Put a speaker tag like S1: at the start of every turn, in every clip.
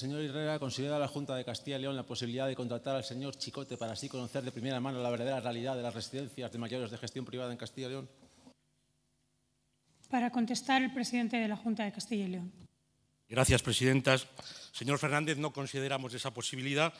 S1: Señor Herrera, ¿considera la Junta de Castilla y León la posibilidad de contratar al señor Chicote para así conocer de primera mano la verdadera realidad de las residencias de mayores de gestión privada en Castilla y León?
S2: Para contestar el presidente de la Junta de Castilla y León.
S3: Gracias, presidentas. Señor Fernández, no consideramos esa posibilidad.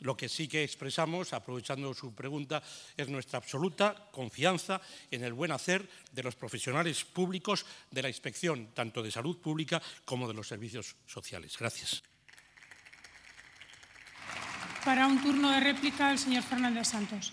S3: Lo que sí que expresamos, aprovechando su pregunta, es nuestra absoluta confianza en el buen hacer de los profesionales públicos de la inspección, tanto de salud pública como de los servicios sociales. Gracias
S2: para un turno de réplica el señor Fernández Santos.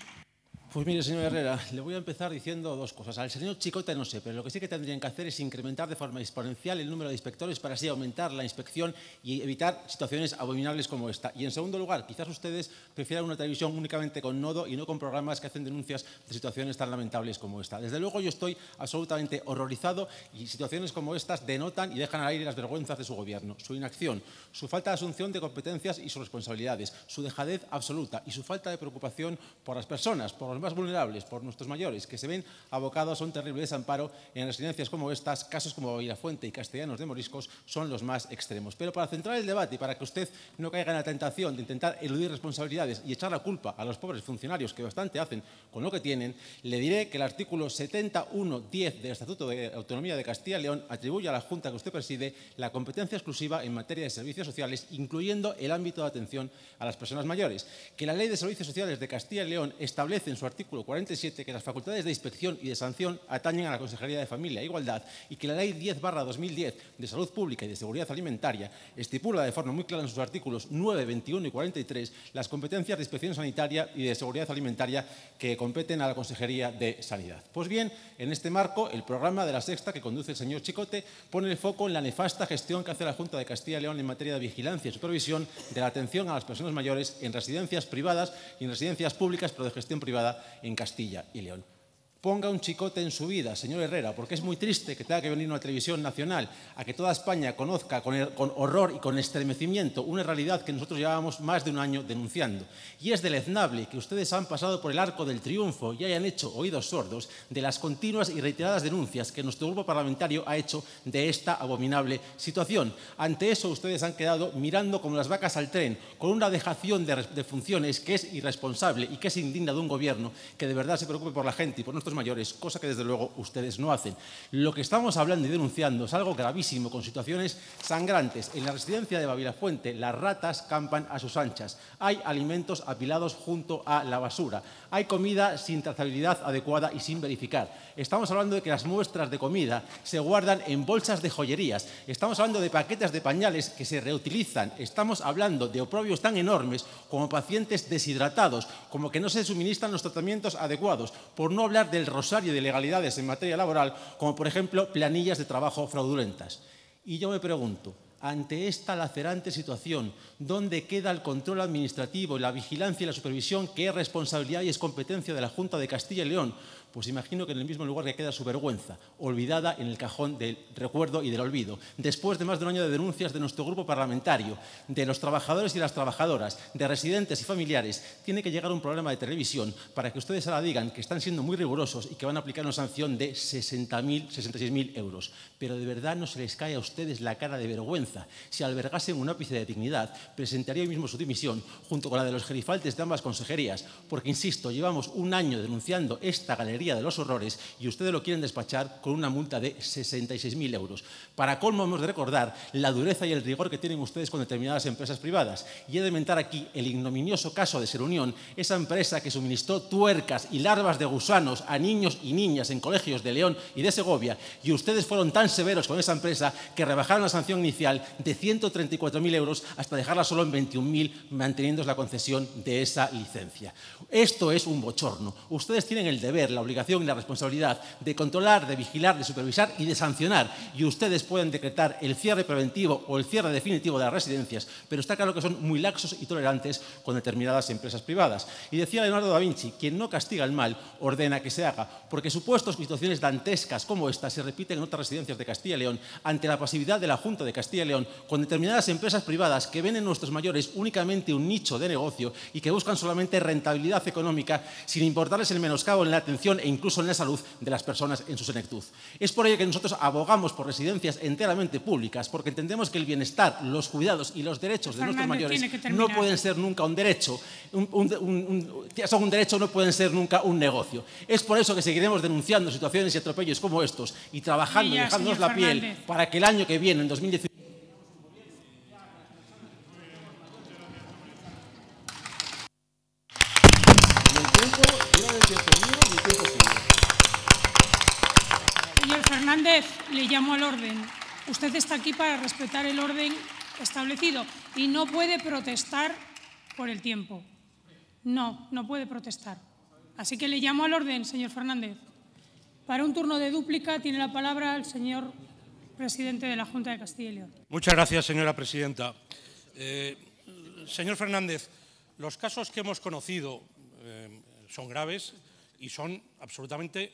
S1: Pues mire, señor Herrera, le voy a empezar diciendo dos cosas. Al señor Chicota no sé, pero lo que sí que tendrían que hacer es incrementar de forma exponencial el número de inspectores para así aumentar la inspección y evitar situaciones abominables como esta. Y en segundo lugar, quizás ustedes prefieran una televisión únicamente con nodo y no con programas que hacen denuncias de situaciones tan lamentables como esta. Desde luego yo estoy absolutamente horrorizado y situaciones como estas denotan y dejan al aire las vergüenzas de su gobierno, su inacción, su falta de asunción de competencias y sus responsabilidades, su dejadez absoluta y su falta de preocupación por las personas, por los más vulnerables, por nuestros mayores, que se ven abocados a un terrible desamparo, en residencias como estas, casos como Fuente y Castellanos de Moriscos son los más extremos. Pero para centrar el debate y para que usted no caiga en la tentación de intentar eludir responsabilidades y echar la culpa a los pobres funcionarios que bastante hacen con lo que tienen, le diré que el artículo 71.10 del Estatuto de Autonomía de Castilla y León atribuye a la Junta que usted preside la competencia exclusiva en materia de servicios sociales, incluyendo el ámbito de atención a las personas mayores. Que la Ley de Servicios Sociales de Castilla y León establece en su artículo 47 que las facultades de inspección y de sanción atañen a la Consejería de Familia e Igualdad y que la Ley 10-2010 de Salud Pública y de Seguridad Alimentaria estipula de forma muy clara en sus artículos 9, 21 y 43 las competencias de inspección sanitaria y de seguridad alimentaria que competen a la Consejería de Sanidad. Pues bien, en este marco, el programa de la sexta que conduce el señor Chicote pone el foco en la nefasta gestión que hace la Junta de Castilla y León en materia de vigilancia y supervisión de la atención a las personas mayores en residencias privadas y en residencias públicas, pero de gestión privada en Castilla y León ponga un chicote en su vida, señor Herrera, porque es muy triste que tenga que venir una televisión nacional a que toda España conozca con, con, horror y con estremecimiento una realidad que nosotros llevábamos más de un año denunciando. Y es deleznable que ustedes han pasado por el arco del triunfo y hayan hecho oídos sordos de las continuas y reiteradas denuncias que nuestro grupo parlamentario ha hecho de esta abominable situación. Ante eso ustedes han quedado mirando como las vacas al tren, con una dejación de, de funciones que es irresponsable y que es indigna de un gobierno que de verdad se preocupe por la gente y por nuestros mayores, cosa que desde luego ustedes no hacen. Lo que estamos hablando y denunciando es algo gravísimo, con situaciones sangrantes. En la residencia de Babilafuente las ratas campan a sus anchas. Hay alimentos apilados junto a la basura. Hay comida sin trazabilidad adecuada y sin verificar. Estamos hablando de que las muestras de comida se guardan en bolsas de joyerías. Estamos hablando de paquetes de pañales que se reutilizan. Estamos hablando de oprobios tan enormes como pacientes deshidratados, como que no se suministran los tratamientos adecuados, por no hablar del el rosario de ilegalidades en materia laboral, como por ejemplo planillas de trabajo fraudulentas. Y yo me pregunto, ante esta lacerante situación, ¿dónde queda el control administrativo, la vigilancia y la supervisión que es responsabilidad y es competencia de la Junta de Castilla y León? pues imagino que en el mismo lugar que queda su vergüenza, olvidada en el cajón del recuerdo y del olvido. Después de más de un año de denuncias de nuestro grupo parlamentario, de los trabajadores y las trabajadoras, de residentes y familiares, tiene que llegar un programa de televisión para que ustedes ahora digan que están siendo muy rigurosos y que van a aplicar una sanción de 60.000, 66.000 euros. Pero de verdad no se les cae a ustedes la cara de vergüenza. Si albergasen un ápice de dignidad, presentaría hoy mismo su dimisión junto con la de los gerifaltes de ambas consejerías, porque, insisto, llevamos un año denunciando esta galería de los horrores y ustedes lo quieren despachar con una multa de 66.000 euros. Para colmo hemos de recordar la dureza y el rigor que tienen ustedes con determinadas empresas privadas. Y he de mentar aquí el ignominioso caso de Serunión, esa empresa que suministró tuercas y larvas de gusanos a niños y niñas en colegios de León y de Segovia. Y ustedes fueron tan severos con esa empresa que rebajaron la sanción inicial de 134.000 euros hasta dejarla solo en 21.000, manteniendo la concesión de esa licencia. Esto es un bochorno. Ustedes tienen el deber, la obligación y la responsabilidad de controlar, de vigilar, de supervisar y de sancionar. Y ustedes pueden decretar el cierre preventivo o el cierre definitivo de las residencias, pero está claro que son muy laxos y tolerantes con determinadas empresas privadas. Y decía Leonardo da Vinci, quien no castiga el mal, ordena que se haga, porque supuestos situaciones dantescas como esta se repiten en otras residencias de Castilla y León ante la pasividad de la Junta de Castilla y León con determinadas empresas privadas que ven en nuestros mayores únicamente un nicho de negocio y que buscan solamente rentabilidad económica sin importarles el menoscabo en la atención e incluso en la salud de las personas en su senectud. Es por ello que nosotros abogamos por residencias enteramente públicas, porque entendemos que el bienestar, los cuidados y los derechos de nuestros mayores no pueden ser nunca un derecho, un, un, son un derecho, no pueden ser nunca un negocio. Es por eso que seguiremos denunciando situaciones y atropellos como estos y trabajando y dejándonos la piel para que el año que viene, en 2019,
S2: está aquí para respetar el orden establecido y no puede protestar por el tiempo. No, no puede protestar. Así que le llamo al orden, señor Fernández. Para un turno de dúplica tiene la palabra el señor presidente de la Junta de Castilla y León.
S3: Muchas gracias, señora presidenta. Eh, señor Fernández, los casos que hemos conocido eh, son graves y son absolutamente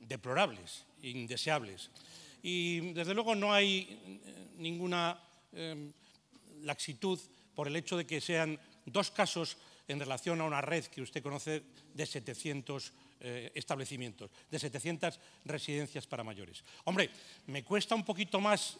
S3: deplorables, indeseables y desde luego no hay eh, ninguna eh, laxitud por el hecho de que sean dos casos en relación a una red que usted conoce de 700 eh, establecimientos, de 700 residencias para mayores. Hombre, me cuesta un poquito más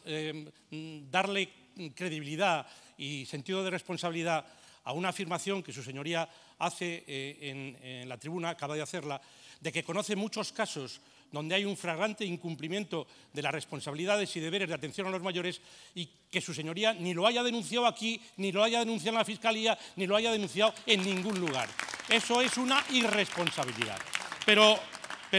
S3: darle credibilidad y sentido de responsabilidad a una afirmación que su señoría hace en, la tribuna, acaba de hacerla, de que conoce muchos casos donde hay un fragante incumplimiento de las responsabilidades y deberes de atención a los mayores y que su señoría ni lo haya denunciado aquí, ni lo haya denunciado en la Fiscalía, ni lo haya denunciado en ningún lugar. Eso es una irresponsabilidad. Pero,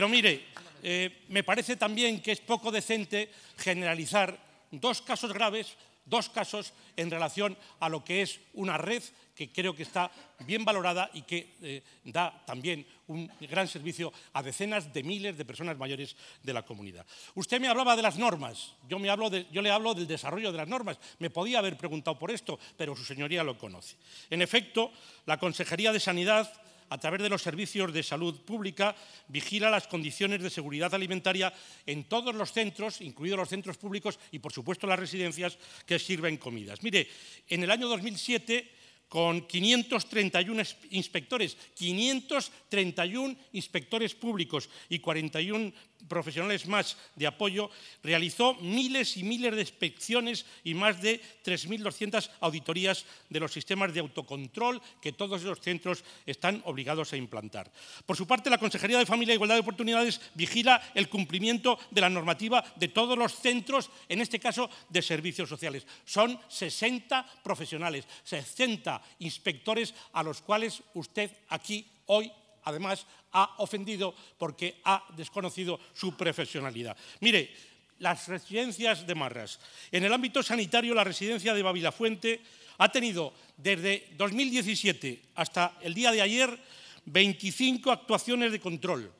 S3: mire, eh, me parece también que es poco decente generalizar dos casos graves, dos casos en relación a lo que es una red que creo que está bien valorada y que eh, da también un gran servicio a decenas de miles de personas mayores de la comunidad. Usted me hablaba de las normas, yo le hablo del desarrollo de las normas, me podía haber preguntado por esto, pero su señoría lo conoce. En efecto, la Consejería de Sanidad a través de los servicios de salud pública, vigila las condiciones de seguridad alimentaria en todos los centros, incluidos los centros públicos y, por supuesto, las residencias que sirven comidas. Mire, en el año 2007 con 531 inspectores, 531 inspectores públicos y 41 profesionales más de apoyo, realizó miles y miles de inspecciones y más de 3.200 auditorías de los sistemas de autocontrol que todos los centros están obligados a implantar. Por su parte, la Consejería de Familia e Igualdad de Oportunidades vigila el cumplimiento de la normativa de todos los centros, en este caso de servicios sociales. Son 60 profesionales, 60 inspectores a los cuales usted aquí hoy además ha ofendido porque ha desconocido su profesionalidad. Mire, las residencias de Marras. En el ámbito sanitario, la residencia de Babilafuente ha tenido desde 2017 hasta el día de ayer 25 actuaciones de control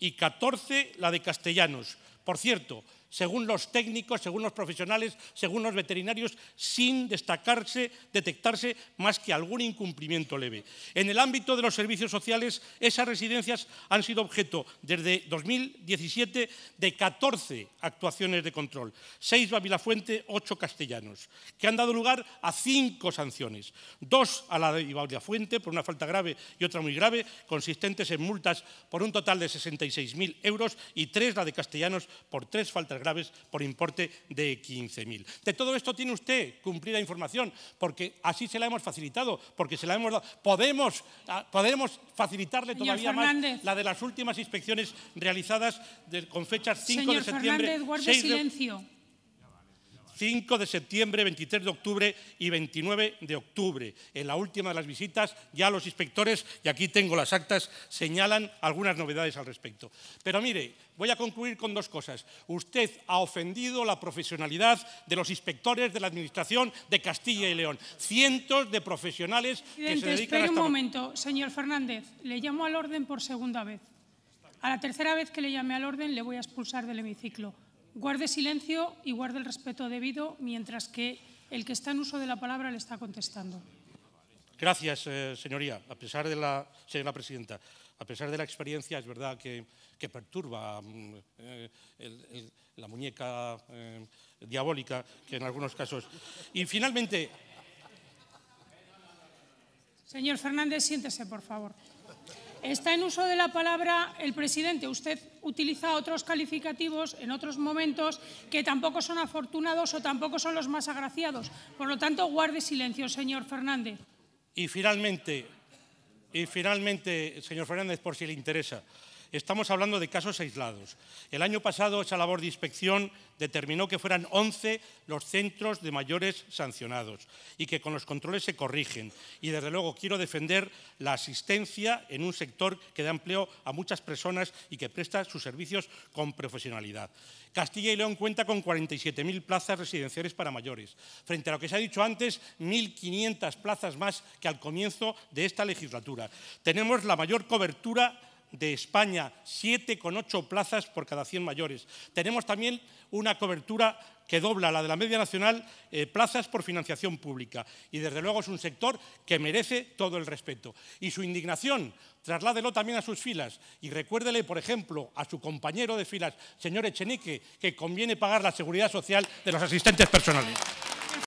S3: y 14 la de castellanos. Por cierto, según los técnicos, según los profesionales, según los veterinarios, sin destacarse, detectarse más que algún incumplimiento leve. En el ámbito de los servicios sociales, esas residencias han sido objeto desde 2017 de 14 actuaciones de control, 6 Babilafuente, 8 castellanos, que han dado lugar a cinco sanciones, Dos a la de Babilafuente por una falta grave y otra muy grave, consistentes en multas por un total de 66.000 euros y 3 la de castellanos por tres faltas graves por importe de 15.000. De todo esto tiene usted cumplida información, porque así se la hemos facilitado, porque se la hemos dado. Podemos, ah, podemos facilitarle todavía más la de las últimas inspecciones realizadas con fechas 5 de septiembre. silencio. 5 de septiembre, 23 de octubre y 29 de octubre. En la última de las visitas ya los inspectores, y aquí tengo las actas, señalan algunas novedades al respecto. Pero mire, voy a concluir con dos cosas. Usted ha ofendido la profesionalidad de los inspectores de la Administración de Castilla y León. Cientos de profesionales que se dedican un
S2: momento, señor Fernández. Le llamo al orden por segunda vez. A la tercera vez que le llame al orden le voy a expulsar del hemiciclo guarde silencio y guarde el respeto debido mientras que el que está en uso de la palabra le está contestando.
S3: Gracias, eh, señoría. A pesar de la, señora presidenta, a pesar de la experiencia, es verdad que, perturba mm, eh, la muñeca eh, diabólica, que en algunos casos. Y finalmente.
S2: Señor Fernández, siéntese, por favor. Está en uso de la palabra el presidente. Usted utiliza otros calificativos en otros momentos que tampoco son afortunados o tampoco son los más agraciados. Por lo tanto, guarde silencio, señor Fernández.
S3: Y finalmente, y finalmente, señor Fernández, por si le interesa, Estamos hablando de casos aislados. El año pasado esa labor de inspección determinó que fueran 11 los centros de mayores sancionados y que con los controles se corrigen. Y desde luego quiero defender la asistencia en un sector que da empleo a muchas personas y que presta sus servicios con profesionalidad. Castilla y León cuenta con 47.000 plazas residenciales para mayores, frente a lo que se ha dicho antes, 1.500 plazas más que al comienzo de esta legislatura. Tenemos la mayor cobertura de España, 7,8 plazas por cada 100 mayores. Tenemos también una cobertura que dobla la de la media nacional, eh, plazas por financiación pública. Y desde luego es un sector que merece todo el respeto. Y su indignación, trasládelo también a sus filas. Y recuérdele, por ejemplo, a su compañero de filas, señor Echenique, que conviene pagar la seguridad social de los asistentes personales.